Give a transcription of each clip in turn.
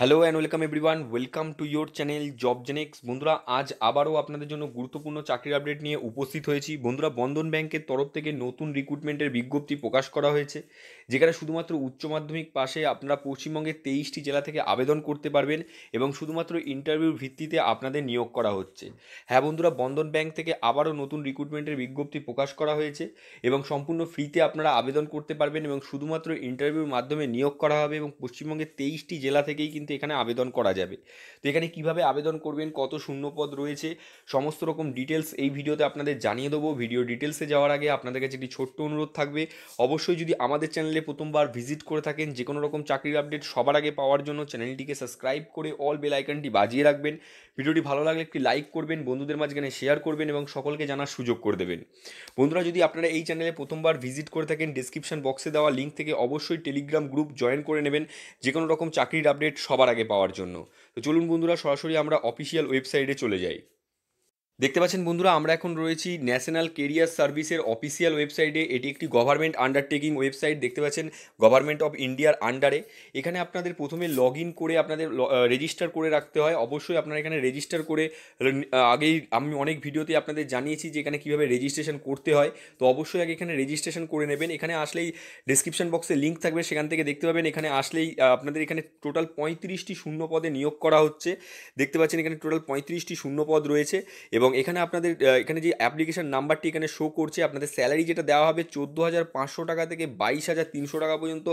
hello and welcome everyone welcome to your channel job Genex বন্ধুরা আজ আবারও আপনাদের জন্য গুরুত্বপূর্ণ চাকরির আপডেট নিয়ে উপস্থিত হয়েছি বন্ধুরা বন্ধন ব্যাংকের তরফ থেকে নতুন রিক্রুটমেন্টের বিজ্ঞপ্তি প্রকাশ করা হয়েছে যেখানে শুধুমাত্র উচ্চ মাধ্যমিক পাশে আপনারা পশ্চিমবঙ্গের তেইশটি জেলা থেকে আবেদন করতে পারবেন এবং শুধুমাত্র ইন্টারভিউর ভিত্তিতে আপনাদের নিয়োগ করা হচ্ছে হ্যাঁ বন্ধুরা বন্ধন ব্যাংক থেকে আবারও নতুন রিক্রুটমেন্টের বিজ্ঞপ্তি প্রকাশ করা হয়েছে এবং সম্পূর্ণ ফ্রিতে আপনারা আবেদন করতে পারবেন এবং শুধুমাত্র ইন্টারভিউর মাধ্যমে নিয়োগ করা হবে এবং পশ্চিমবঙ্গের তেইশটি জেলা থেকেই কিন্তু কিন্তু এখানে আবেদন করা যাবে তো এখানে কিভাবে আবেদন করবেন কত শূন্যপদ রয়েছে সমস্ত রকম ডিটেলস এই ভিডিওতে আপনাদের জানিয়ে দেবো ভিডিও ডিটেলসে যাওয়ার আগে আপনাদের কাছে একটি ছোট্ট অনুরোধ থাকবে অবশ্যই যদি আমাদের চ্যানেলে প্রথমবার ভিজিট করে থাকেন যে কোনো রকম চাকরির আপডেট সবার আগে পাওয়ার জন্য চ্যানেলটিকে সাবস্ক্রাইব করে অল বেল আইকনটি বাজিয়ে রাখবেন ভিডিওটি ভালো লাগলে একটি লাইক করবেন বন্ধুদের মাঝখানে শেয়ার করবেন এবং সকলকে জানার সুযোগ করে দেবেন বন্ধুরা যদি আপনারা এই চ্যানেলে প্রথমবার ভিজিট করে থাকেন ডিসক্রিপশান বক্সে দেওয়া লিঙ্ক থেকে অবশ্যই টেলিগ্রাম গ্রুপ জয়েন করে নেবেন যে কোনো রকম চাকরির আপডেট সব সবার আগে পাওয়ার জন্য তো চলুন বন্ধুরা সরাসরি আমরা অফিসিয়াল ওয়েবসাইটে চলে যাই দেখতে পাচ্ছেন বন্ধুরা আমরা এখন রয়েছি ন্যাশনাল কেরিয়ার সার্ভিসের অফিসিয়াল ওয়েবসাইটে এটি একটি গভর্নমেন্ট আন্ডারটেকিং ওয়েবসাইট দেখতে পাচ্ছেন গভর্নমেন্ট অফ ইন্ডিয়ার আন্ডারে এখানে আপনাদের প্রথমে লগ করে আপনাদের রেজিস্টার করে রাখতে হয় অবশ্যই আপনারা এখানে রেজিস্টার করে আগেই আমি অনেক ভিডিওতে আপনাদের জানিয়েছি যে এখানে কীভাবে রেজিস্ট্রেশন করতে হয় তো অবশ্যই আগে এখানে রেজিস্ট্রেশন করে নেবেন এখানে আসলেই ডিসক্রিপশন বক্সে লিঙ্ক থাকবে সেখান থেকে দেখতে পাবেন এখানে আসলেই আপনাদের এখানে টোটাল পঁয়ত্রিশটি শূন্য পদে নিয়োগ করা হচ্ছে দেখতে পাচ্ছেন এখানে টোটাল পঁয়ত্রিশটি শূন্য পদ রয়েছে এবং এবং এখানে আপনাদের এখানে যে অ্যাপ্লিকেশান নাম্বারটি এখানে শো করছে আপনাদের স্যালারি যেটা দেওয়া হবে চোদ্দো হাজার পাঁচশো টাকা থেকে বাইশ হাজার তিনশো টাকা পর্যন্ত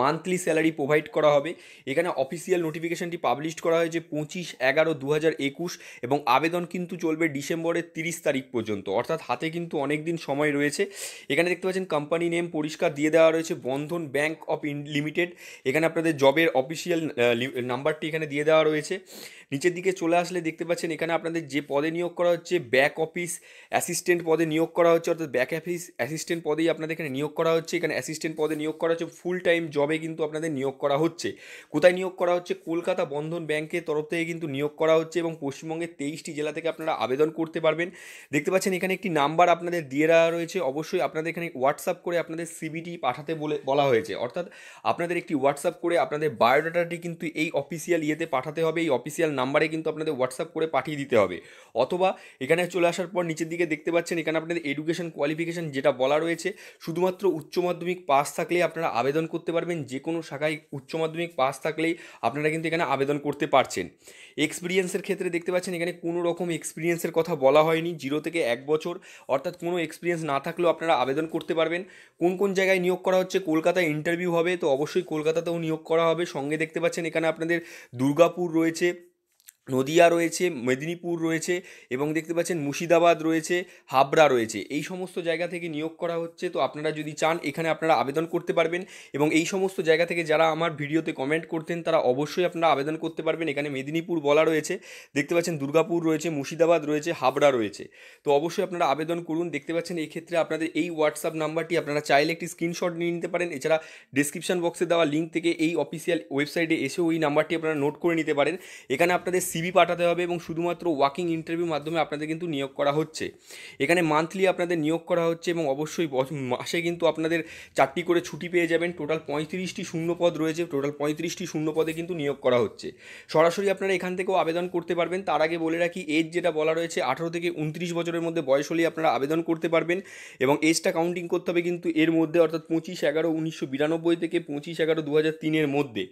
মান্থলি স্যালারি প্রোভাইড করা হবে এখানে অফিসিয়াল নোটিফিকেশানটি পাবলিশ করা হয়েছে পঁচিশ এগারো দু হাজার একুশ এবং আবেদন কিন্তু চলবে ডিসেম্বরের তিরিশ তারিখ পর্যন্ত অর্থাৎ হাতে কিন্তু অনেক দিন সময় রয়েছে এখানে দেখতে পাচ্ছেন কোম্পানি নেম পরিষ্কার দিয়ে দেওয়া রয়েছে বন্ধন ব্যাংক অফ লিমিটেড এখানে আপনাদের জবের অফিসিয়াল নাম্বারটি এখানে দিয়ে দেওয়া রয়েছে নিচের দিকে চলে আসলে দেখতে পাচ্ছেন এখানে আপনাদের যে পদে নিয়োগ করা হচ্ছে ব্যাক অফিস অ্যাসিস্ট্যান্ট পদে নিয়োগ করা হচ্ছে অর্থাৎ ব্যাক অফিস অ্যাসিস্ট্যান্ট পদেই আপনাদের এখানে নিয়োগ করা হচ্ছে এখানে অ্যাসিস্ট্যান্ট পদে নিয়োগ করা হচ্ছে ফুল টাইম জবে কিন্তু আপনাদের নিয়োগ করা হচ্ছে কোথায় নিয়োগ করা হচ্ছে কলকাতা বন্ধন ব্যাংকের তরফ থেকে কিন্তু নিয়োগ করা হচ্ছে এবং পশ্চিমবঙ্গের তেইশটি জেলা থেকে আপনারা আবেদন করতে পারবেন দেখতে পাচ্ছেন এখানে একটি নাম্বার আপনাদের দিয়ে দেওয়া রয়েছে অবশ্যই আপনাদের এখানে হোয়াটসঅ্যাপ করে আপনাদের সিবিটি পাঠাতে বলে বলা হয়েছে অর্থাৎ আপনাদের একটি হোয়াটসঅ্যাপ করে আপনাদের বায়োডাটাটি কিন্তু এই অফিসিয়াল ইয়েতে পাঠাতে হবে এই অফিসিয়াল নাম্বারে কিন্তু আপনাদের হোয়াটসঅ্যাপ করে পাঠিয়ে দিতে হবে অথবা এখানে চলে আসার পর নিচের দিকে দেখতে পাচ্ছেন এখানে আপনাদের এডুকেশন কোয়ালিফিকেশান যেটা বলা রয়েছে শুধুমাত্র উচ্চ মাধ্যমিক পাস থাকলে আপনারা আবেদন করতে পারবেন যে কোনো শাখায় উচ্চ মাধ্যমিক পাস থাকলেই আপনারা কিন্তু এখানে আবেদন করতে পারছেন এক্সপিরিয়েন্সের ক্ষেত্রে দেখতে পাচ্ছেন এখানে কোনো রকম এক্সপিরিয়েন্সের কথা বলা হয়নি জিরো থেকে এক বছর অর্থাৎ কোনো এক্সপিরিয়েন্স না থাকলেও আপনারা আবেদন করতে পারবেন কোন কোন জায়গায় নিয়োগ করা হচ্ছে কলকাতায় ইন্টারভিউ হবে তো অবশ্যই কলকাতাতেও নিয়োগ করা হবে সঙ্গে দেখতে পাচ্ছেন এখানে আপনাদের দুর্গাপুর রয়েছে নদিয়া রয়েছে মেদিনীপুর রয়েছে এবং দেখতে পাচ্ছেন মুর্শিদাবাদ রয়েছে হাবড়া রয়েছে এই সমস্ত জায়গা থেকে নিয়োগ করা হচ্ছে তো আপনারা যদি চান এখানে আপনারা আবেদন করতে পারবেন এবং এই সমস্ত জায়গা থেকে যারা আমার ভিডিওতে কমেন্ট করতেন তারা অবশ্যই আপনারা আবেদন করতে পারবেন এখানে মেদিনীপুর বলা রয়েছে দেখতে পাচ্ছেন দুর্গাপুর রয়েছে মুর্শিদাবাদ রয়েছে হাবড়া রয়েছে তো অবশ্যই আপনারা আবেদন করুন দেখতে পাচ্ছেন এই ক্ষেত্রে আপনাদের এই হোয়াটসঅ্যাপ নাম্বারটি আপনারা চাইলে একটি স্ক্রিনশট নিয়ে নিতে পারেন এছাড়া ডিসক্রিপশান বক্সে দেওয়া লিঙ্ক থেকে এই অফিসিয়াল ওয়েবসাইটে এসেও এই নাম্বারটি আপনারা নোট করে নিতে পারেন এখানে আপনাদের সিবি পাঠাতে হবে এবং শুধুমাত্র ওয়াকিং ইন্টারভিউ মাধ্যমে আপনাদের কিন্তু নিয়োগ করা হচ্ছে এখানে মান্থলি আপনাদের নিয়োগ করা হচ্ছে এবং অবশ্যই মাসে কিন্তু আপনাদের চারটি করে ছুটি পেয়ে যাবেন টোটাল পঁয়ত্রিশটি শূন্যপদ রয়েছে টোটাল পঁয়ত্রিশটি শূন্যপদে কিন্তু নিয়োগ করা হচ্ছে সরাসরি আপনারা এখান থেকেও আবেদন করতে পারবেন তার আগে বলে রাখি এজ যেটা বলা রয়েছে আঠারো থেকে উনত্রিশ বছরের মধ্যে বয়স হলেই আপনারা আবেদন করতে পারবেন এবং এজটা কাউন্টিং করতে হবে কিন্তু এর মধ্যে অর্থাৎ পঁচিশ এগারো উনিশশো বিরানব্বই থেকে পঁচিশ এগারো দু হাজার তিনের মধ্যে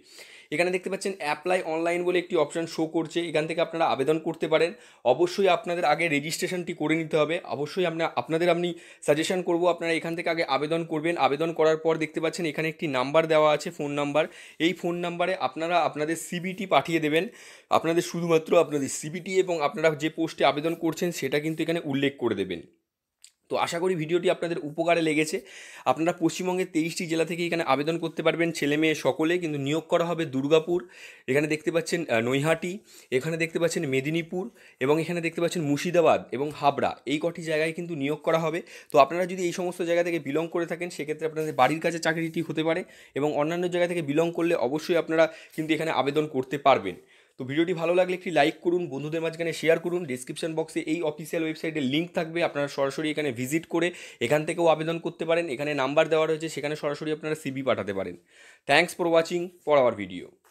এখানে দেখতে পাচ্ছেন অ্যাপ্লাই অনলাইন বলে একটি অপশান শো করছে এখান থেকে আপনারা আবেদন করতে পারেন অবশ্যই আপনাদের আগে রেজিস্ট্রেশনটি করে নিতে হবে অবশ্যই আপনাদের আমি সাজেশন করব আপনারা এখান থেকে আগে আবেদন করবেন আবেদন করার পর দেখতে পাচ্ছেন এখানে একটি নাম্বার দেওয়া আছে ফোন নাম্বার এই ফোন নাম্বারে আপনারা আপনাদের সিবিটি পাঠিয়ে দেবেন আপনাদের শুধুমাত্র আপনাদের সিবিটি এবং আপনারা যে পোস্টে আবেদন করছেন সেটা কিন্তু এখানে উল্লেখ করে দেবেন তো আশা করি ভিডিওটি আপনাদের উপকারে লেগেছে আপনারা পশ্চিমবঙ্গের তেইশটি জেলা থেকে এখানে আবেদন করতে পারবেন ছেলে মেয়ে সকলে কিন্তু নিয়োগ করা হবে দুর্গাপুর এখানে দেখতে পাচ্ছেন নৈহাটি এখানে দেখতে পাচ্ছেন মেদিনীপুর এবং এখানে দেখতে পাচ্ছেন মুর্শিদাবাদ এবং হাবড়া এই কটি জায়গায় কিন্তু নিয়োগ করা হবে তো আপনারা যদি এই সমস্ত জায়গা থেকে বিলং করে থাকেন সেক্ষেত্রে আপনাদের বাড়ির কাছে চাকরিটি হতে পারে এবং অন্যান্য জায়গা থেকে বিলং করলে অবশ্যই আপনারা কিন্তু এখানে আবেদন করতে পারবেন ভিডিওটি ভালো লাগলে একটি লাইক করুন বন্ধুদের মাঝখানে শেয়ার করুন ডিসক্রিপশন বক্সে এই অফিসিয়াল ওয়েবসাইটের লিঙ্ক থাকবে আপনারা সরাসরি এখানে ভিজিট করে এখান থেকেও আবেদন করতে পারেন এখানে নাম্বার দেওয়া রয়েছে সেখানে সরাসরি আপনারা সিবি পাঠাতে পারেন thanks for watching for our video